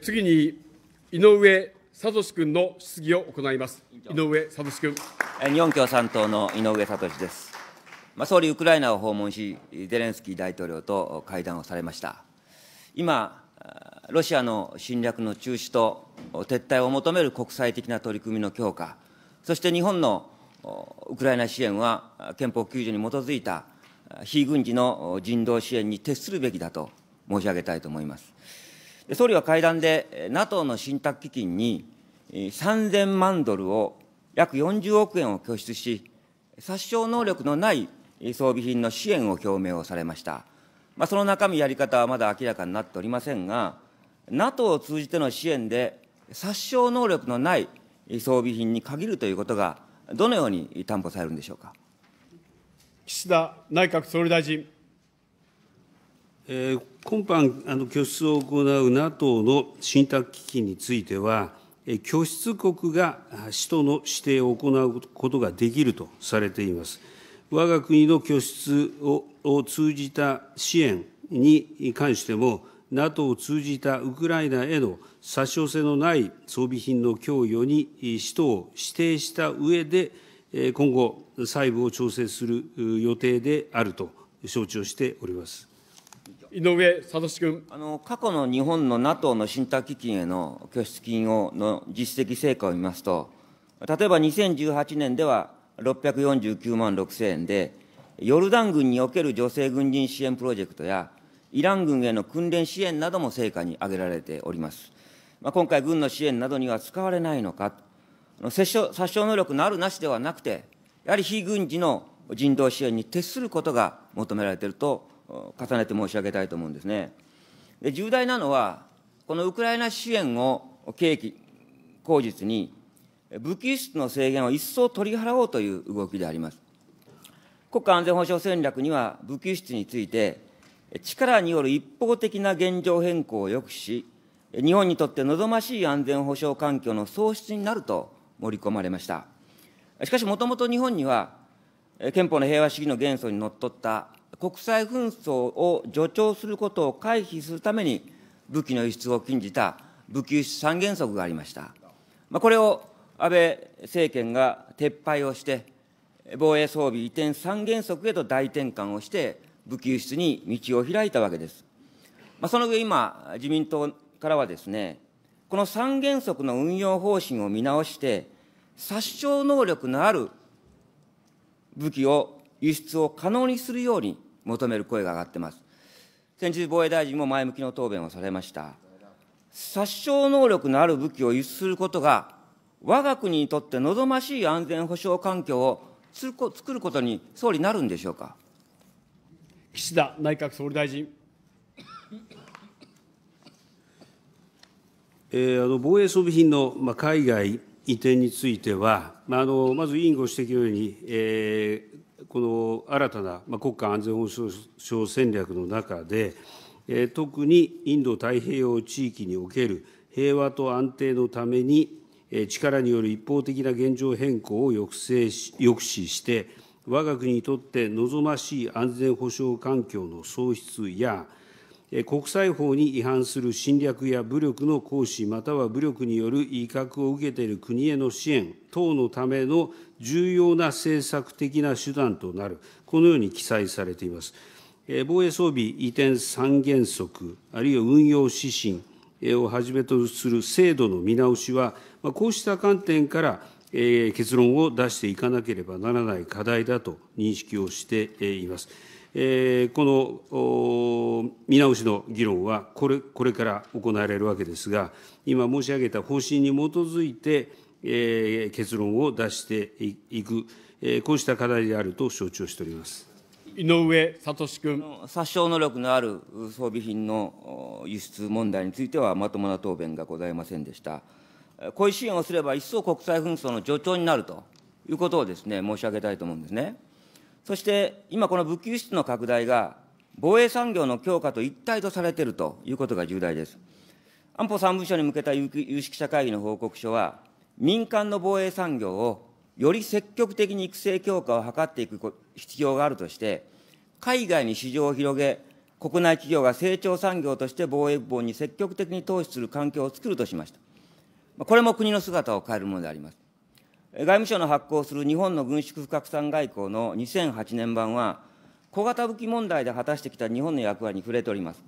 次に井上聡君の質疑を行います。井上聡君。日本共産党の井上聡です。まあ、総理、ウクライナを訪問し、ゼレンスキー大統領と会談をされました。今、ロシアの侵略の中止と撤退を求める国際的な取り組みの強化、そして日本のウクライナ支援は憲法9条に基づいた非軍事の人道支援に徹するべきだと申し上げたいと思います。総理は会談で、NATO の信託基金に3000万ドルを約40億円を拠出し、殺傷能力のない装備品の支援を表明をされました。まあ、その中身やり方はまだ明らかになっておりませんが、NATO を通じての支援で殺傷能力のない装備品に限るということが、どのように担保されるんでしょうか。岸田内閣総理大臣。今般、拠出を行う ＮＡＴＯ の信託基金については、拠出国が使途の指定を行うことができるとされています。わが国の拠出を通じた支援に関しても、NATO を通じたウクライナへの差し押せのない装備品の供与に使途を指定した上で、今後、細部を調整する予定であると承知をしております。井上聡君。あの過去の日本の NATO の信託基金への拠出金をの実績成果を見ますと、例えば2018年では649万6000円で、ヨルダン軍における女性軍人支援プロジェクトや、イラン軍への訓練支援なども成果に挙げられております。まあ、今回、軍の支援などには使われないのか、殺傷殺傷能力のあるなしではなくて、やはり非軍事の人道支援に徹することが求められていると重ねて申し上げたいと思うんですね。で重大なのは、このウクライナ支援を契機、口実に、武器輸出の制限を一層取り払おうという動きであります。国家安全保障戦略には、武器輸出について、力による一方的な現状変更を抑止し、日本にとって望ましい安全保障環境の創出になると盛り込まれました。しかし、もともと日本には、憲法の平和主義の元素にのっとった国際紛争を助長することを回避するために、武器の輸出を禁じた武器輸出三原則がありました。まあ、これを安倍政権が撤廃をして、防衛装備移転三原則へと大転換をして、武器輸出に道を開いたわけです。まあ、その上、今、自民党からはですね、この三原則の運用方針を見直して、殺傷能力のある武器を輸出を可能にするように求める声が上がっています。先日、防衛大臣も前向きの答弁をされました。殺傷能力のある武器を輸出することが、我が国にとって望ましい安全保障環境をつるこ作ることに総理なるんでしょうか。岸田内閣総理大臣。えー、あの防衛装備品の、まあ、海外移転については、まあ、あのまず委員ご指摘のように、えーこの新たな国家安全保障戦略の中で、特にインド太平洋地域における平和と安定のために、力による一方的な現状変更を抑制し、抑止して、わが国にとって望ましい安全保障環境の創出や、国際法に違反する侵略や武力の行使、または武力による威嚇を受けている国への支援等のための重要な政策的な手段となる、このように記載されています。防衛装備移転三原則、あるいは運用指針をはじめとする制度の見直しは、こうした観点から結論を出していかなければならない課題だと認識をしています。この見直しの議論はこれから行われるわけですが、今申し上げた方針に基づいて、結論を出していく、こうした課題であると承知をしております。井上聡君殺傷能力のある装備品の輸出問題については、まともな答弁がございませんでした。こういう支援をすれば、一層国際紛争の助長になるということをです、ね、申し上げたいと思うんですね。そして今、この武器輸出の拡大が、防衛産業の強化と一体とされているということが重大です。安保3文書に向けた有識者会議の報告書は、民間の防衛産業をより積極的に育成強化を図っていく必要があるとして、海外に市場を広げ、国内企業が成長産業として防衛部門に積極的に投資する環境を作るとしました。これも国の姿を変えるものであります。外務省の発行する日本の軍縮不拡散外交の2008年版は、小型武器問題で果たしてきた日本の役割に触れております。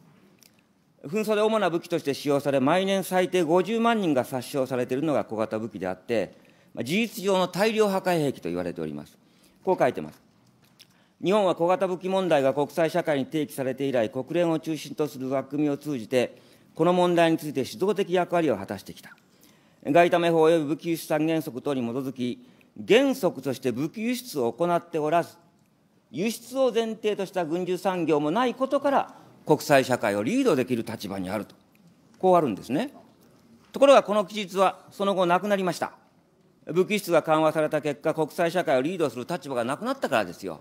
紛争で主な武器として使用され、毎年最低50万人が殺傷されているのが小型武器であって、事実上の大量破壊兵器と言われております。こう書いてます。日本は小型武器問題が国際社会に提起されて以来、国連を中心とする枠組みを通じて、この問題について指導的役割を果たしてきた。外為法及び武器輸出三原則等に基づき、原則として武器輸出を行っておらず、輸出を前提とした軍需産業もないことから、国際社会をリードできる立場にあると、こうあるんですね。ところがこの記述はその後なくなりました。武器輸出が緩和された結果、国際社会をリードする立場がなくなったからですよ。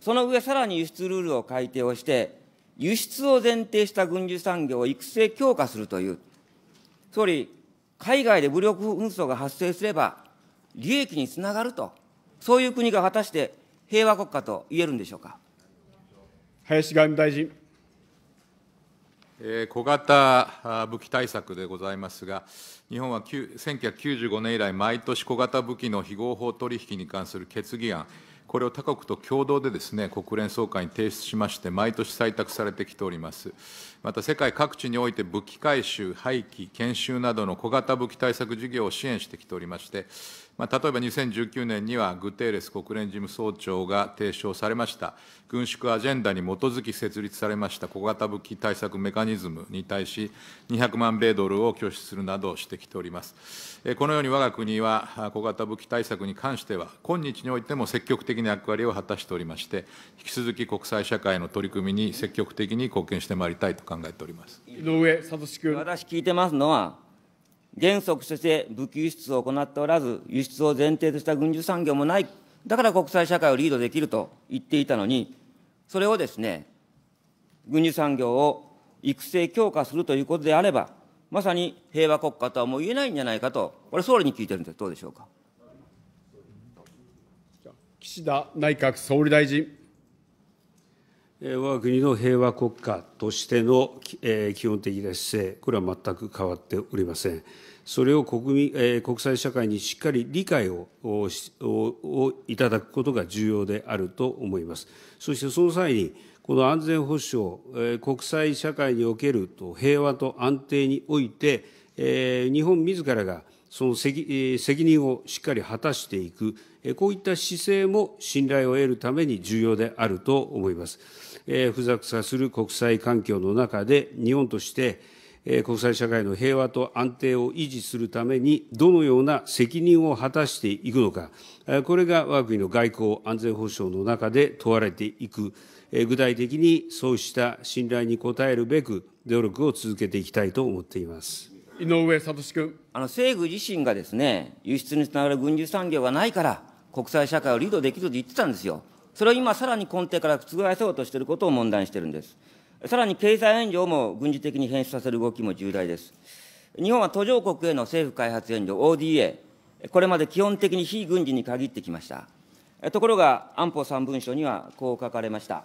その上、さらに輸出ルールを改定をして、輸出を前提した軍需産業を育成強化するという、総理、海外で武力紛争が発生すれば、利益につながると、そういう国が果たして平和国家と言えるんでしょうか。林外務大臣。小型武器対策でございますが、日本は1995年以来、毎年小型武器の非合法取引に関する決議案、これを他国と共同でですね、国連総会に提出しまして、毎年採択されてきております。また世界各地において武器回収、廃棄、研修などの小型武器対策事業を支援してきておりまして、まあ、例えば2019年にはグテーレス国連事務総長が提唱されました軍縮アジェンダに基づき設立されました小型武器対策メカニズムに対し200万米ドルを拠出するなどしてきております。このように我が国は小型武器対策に関しては今日においても積極的な役割を果たしておりまして引き続き国際社会の取り組みに積極的に貢献してまいりたいと考えております井上聡君私聞いてますのは原則として武器輸出を行っておらず、輸出を前提とした軍需産業もない、だから国際社会をリードできると言っていたのに、それをですね、軍需産業を育成強化するということであれば、まさに平和国家とはもう言えないんじゃないかと、これ、総理に聞いてるんですどうでしょうか。岸田内閣総理大臣。我が国の平和国家としての基本的な姿勢、これは全く変わっておりません。それを国民、え国際社会にしっかり理解をいただくことが重要であると思います。そしてその際に、この安全保障、え国際社会におけると平和と安定において、え日本自らがその責任をしっかり果たしていく、こういった姿勢も信頼を得るために重要であると思います。えー、複雑化する国際環境の中で、日本として、国際社会の平和と安定を維持するために、どのような責任を果たしていくのか、これがわが国の外交、安全保障の中で問われていく、具体的にそうした信頼に応えるべく、努力を続けていきたいと思っています。井上聡君。あの政府自身がですね、輸出につながる軍需産業がないから、国際社会をリードできると言ってたんですよ。それを今、さらに根底から覆そうとしていることを問題にしてるんです。さらに経済援助も軍事的に変質させる動きも重大です。日本は途上国への政府開発援助 ODA、これまで基本的に非軍事に限ってきました。ところが安保3文書にはこう書かれました。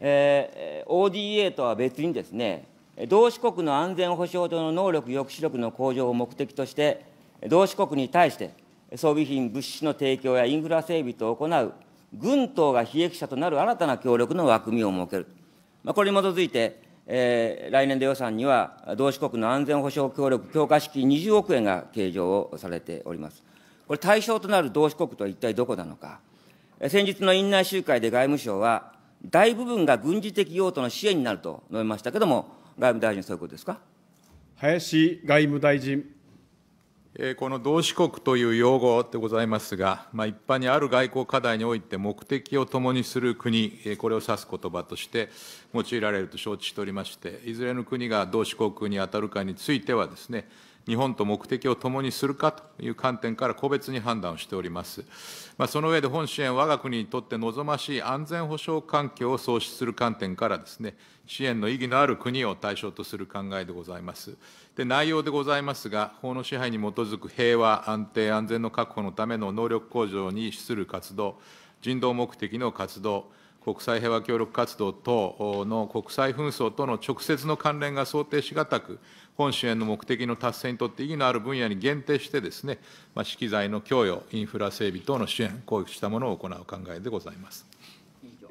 えー、ODA とは別にですね、同志国の安全保障上の能力抑止力の向上を目的として、同志国に対して装備品、物資の提供やインフラ整備と行う、軍等が非役者となる新たな協力の枠組みを設ける。まあ、これに基づいて、えー、来年度予算には、同志国の安全保障協力強化資金20億円が計上をされております。これ、対象となる同志国とは一体どこなのか。先日の院内集会で外務省は、大部分が軍事的用途の支援になると述べましたけれども、外務大臣、そういうことですか林外務大臣。この同志国という用語でございますが、まあ、一般にある外交課題において目的を共にする国、これを指す言葉として用いられると承知しておりまして、いずれの国が同志国に当たるかについてはですね、日本と目的を共にするかという観点から個別に判断をしております。まあ、その上で本支援は我が国にとって望ましい安全保障環境を創出する観点からですね、支援の意義のある国を対象とする考えでございます。で内容でございますが、法の支配に基づく平和、安定、安全の確保のための能力向上に資する活動、人道目的の活動、国際平和協力活動等の国際紛争との直接の関連が想定し難く、本支援の目的の達成にとって意義のある分野に限定してですね、まあ、資機材の供与、インフラ整備等の支援、こうしたものを行う考えでございます。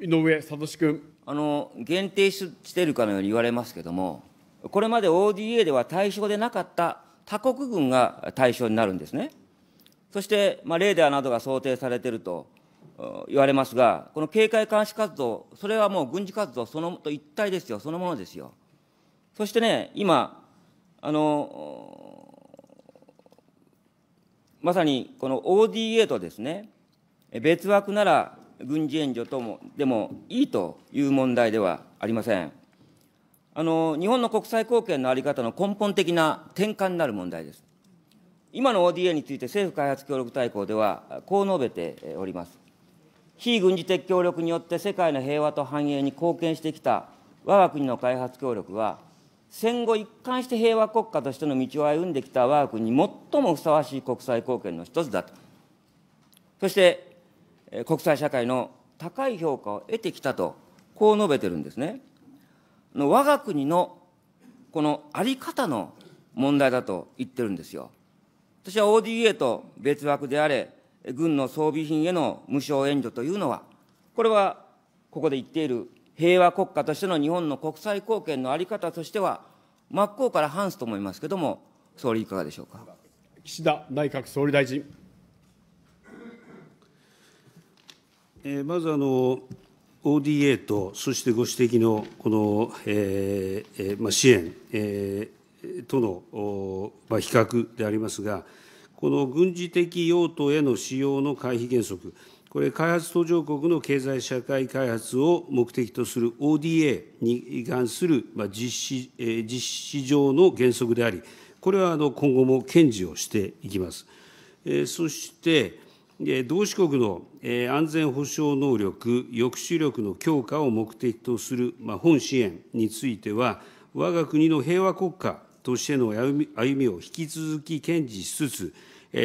井上聡君あの限定しているかのように言われますけれども、これまで ODA では対象でなかった他国軍が対象になるんですね。そして、まあ、レーダーなどが想定されていると言われますが、この警戒監視活動、それはもう軍事活動そのと一体ですよ、そのものですよ。そしてね、今、あのまさにこの ODA とですね、別枠なら軍事援助ともでもいいという問題ではありません。あの日本の国際貢献の在り方の根本的な転換になる問題です。今の ODA について政府開発協力大綱では、こう述べております。非軍事的協力によって世界の平和と繁栄に貢献してきた我が国の開発協力は、戦後一貫して平和国家としての道を歩んできた我が国に最もふさわしい国際貢献の一つだとそして国際社会の高い評価を得てきたとこう述べてるんですね我が国のこの在り方の問題だと言ってるんですよ私は ODA と別枠であれ軍の装備品への無償援助というのはこれはここで言っている平和国家としての日本の国際貢献の在り方としては、真っ向から反すと思いますけれども、総理、いかがでしょうか。岸田内閣総理大臣。えー、まずあの ODA と、そしてご指摘のこの、えーえーまあ、支援、えー、との、まあ、比較でありますが、この軍事的用途への使用の回避原則、これ、開発途上国の経済社会開発を目的とする ODA に関する実施実施上の原則であり、これは今後も堅持をしていきます。そして、同志国の安全保障能力、抑止力の強化を目的とする本支援については、我が国の平和国家としての歩みを引き続き堅持しつつ、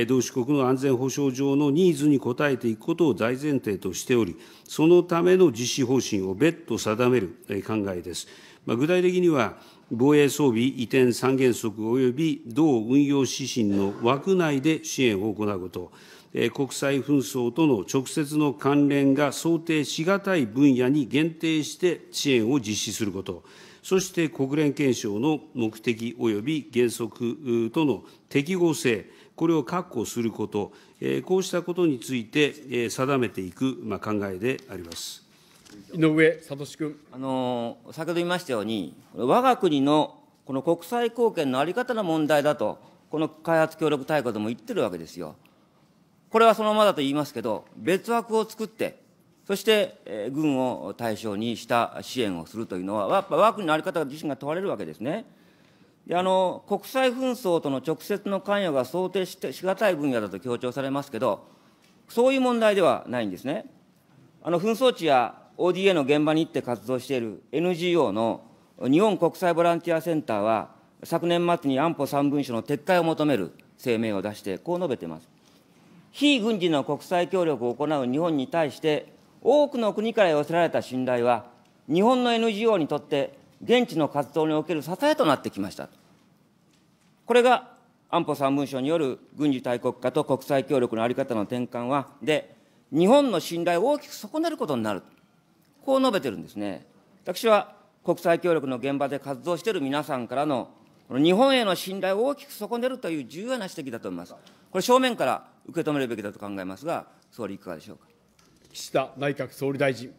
同志国の安全保障上のニーズに応えていくことを大前提としており、そのための実施方針を別途定める考えです。具体的には、防衛装備移転三原則及び同運用指針の枠内で支援を行うこと、国際紛争との直接の関連が想定し難い分野に限定して支援を実施すること、そして国連憲章の目的及び原則との適合性、これを確保すること、こうしたことについて定めていく考えであります。井上聡君あの先ほど言いましたように、我が国のこの国際貢献の在り方の問題だと、この開発協力大綱でも言ってるわけですよ。これはそのままだと言いますけど、別枠を作って、そして、え軍を対象にした支援をするというのは、やっぱ我が国の在り方自身が問われるわけですね。あの国際紛争との直接の関与が想定してしがたい分野だと強調されますけど、そういう問題ではないんですね。あの紛争地や ODA の現場に行って活動している NGO の日本国際ボランティアセンターは、昨年末に安保3文書の撤回を求める声明を出して、こう述べています。非軍事の国際協力を行う日本に対して、多くの国から寄せられた信頼は、日本の NGO にとって現地の活動における支えとなってきました。これが安保3文書による軍事大国化と国際協力の在り方の転換は、で、日本の信頼を大きく損ねることになる。こう述べてるんですね。私は国際協力の現場で活動している皆さんからの、の日本への信頼を大きく損ねるという重要な指摘だと思います。これ、正面から受け止めるべきだと考えますが、総理、いかがでしょうか。岸田内閣総理大臣。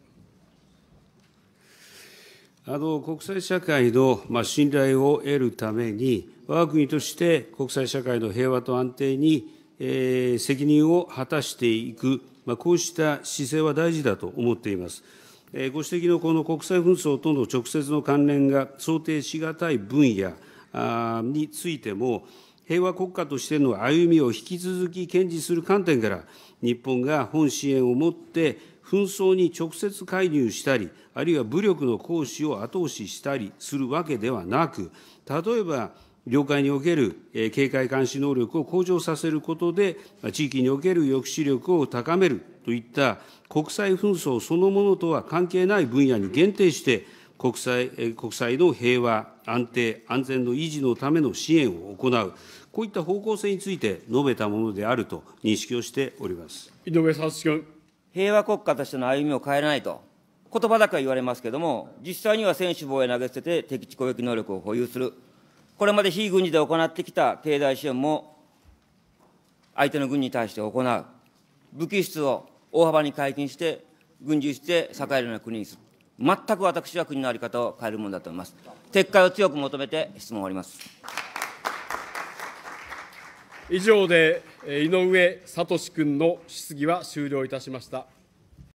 国際社会の信頼を得るために、わが国として国際社会の平和と安定に責任を果たしていく、こうした姿勢は大事だと思っています。ご指摘のこの国際紛争との直接の関連が想定しがたい分野についても、平和国家としての歩みを引き続き堅持する観点から、日本が本支援をもって、紛争に直接介入したり、あるいは武力の行使を後押ししたりするわけではなく、例えば、領海における警戒監視能力を向上させることで、地域における抑止力を高めるといった国際紛争そのものとは関係ない分野に限定して、国際国際の平和、安定、安全の維持のための支援を行う、こういった方向性について述べたものであると認識をしております井上哲君。平和国家としての歩みを変えないと、言葉だけは言われますけれども、実際には専守防衛投げ捨てて敵地攻撃能力を保有する、これまで非軍事で行ってきた経済支援も、相手の軍に対して行う、武器輸出を大幅に解禁して、軍事輸出で栄えるような国にする、全く私は国の在り方を変えるものだと思います。撤回を強く求めて質問を終わります。以上で井上聡君の質疑は終了いたしました。